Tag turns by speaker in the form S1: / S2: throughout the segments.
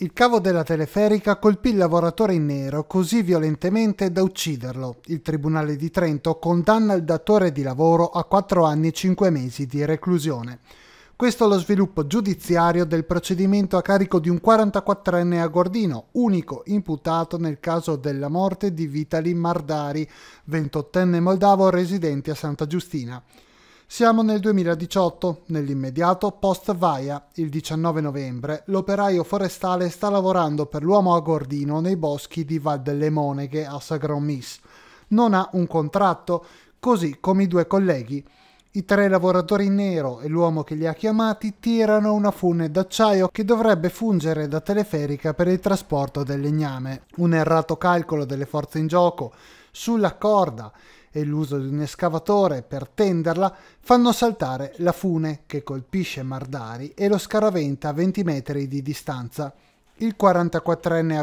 S1: Il cavo della teleferica colpì il lavoratore in nero così violentemente da ucciderlo. Il Tribunale di Trento condanna il datore di lavoro a 4 anni e 5 mesi di reclusione. Questo è lo sviluppo giudiziario del procedimento a carico di un 44enne a Gordino, unico imputato nel caso della morte di Vitali Mardari, 28enne moldavo residente a Santa Giustina. Siamo nel 2018, nell'immediato post-vaia. Il 19 novembre l'operaio forestale sta lavorando per l'uomo a Gordino nei boschi di Val delle Moneghe a Sagromis. Non ha un contratto, così come i due colleghi. I tre lavoratori in nero e l'uomo che li ha chiamati tirano una fune d'acciaio che dovrebbe fungere da teleferica per il trasporto del legname. Un errato calcolo delle forze in gioco sulla corda e l'uso di un escavatore per tenderla fanno saltare la fune che colpisce Mardari e lo scaraventa a 20 metri di distanza. Il 44enne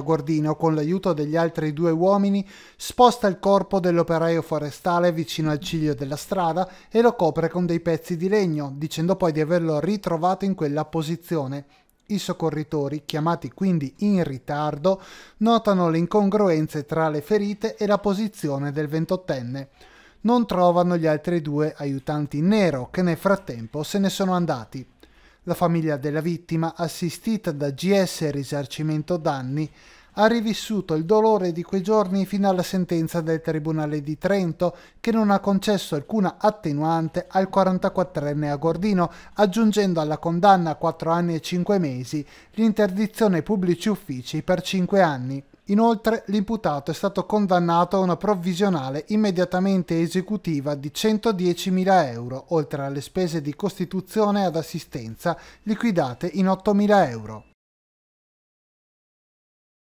S1: a con l'aiuto degli altri due uomini, sposta il corpo dell'operaio forestale vicino al ciglio della strada e lo copre con dei pezzi di legno, dicendo poi di averlo ritrovato in quella posizione. I soccorritori, chiamati quindi in ritardo, notano le incongruenze tra le ferite e la posizione del ventottenne. Non trovano gli altri due aiutanti nero che nel frattempo se ne sono andati. La famiglia della vittima, assistita da GS Risarcimento Danni, ha rivissuto il dolore di quei giorni fino alla sentenza del Tribunale di Trento, che non ha concesso alcuna attenuante al 44enne Agordino, aggiungendo alla condanna a 4 anni e 5 mesi l'interdizione ai pubblici uffici per 5 anni. Inoltre l'imputato è stato condannato a una provvisionale immediatamente esecutiva di 110.000 euro, oltre alle spese di costituzione ad assistenza liquidate in 8.000 euro.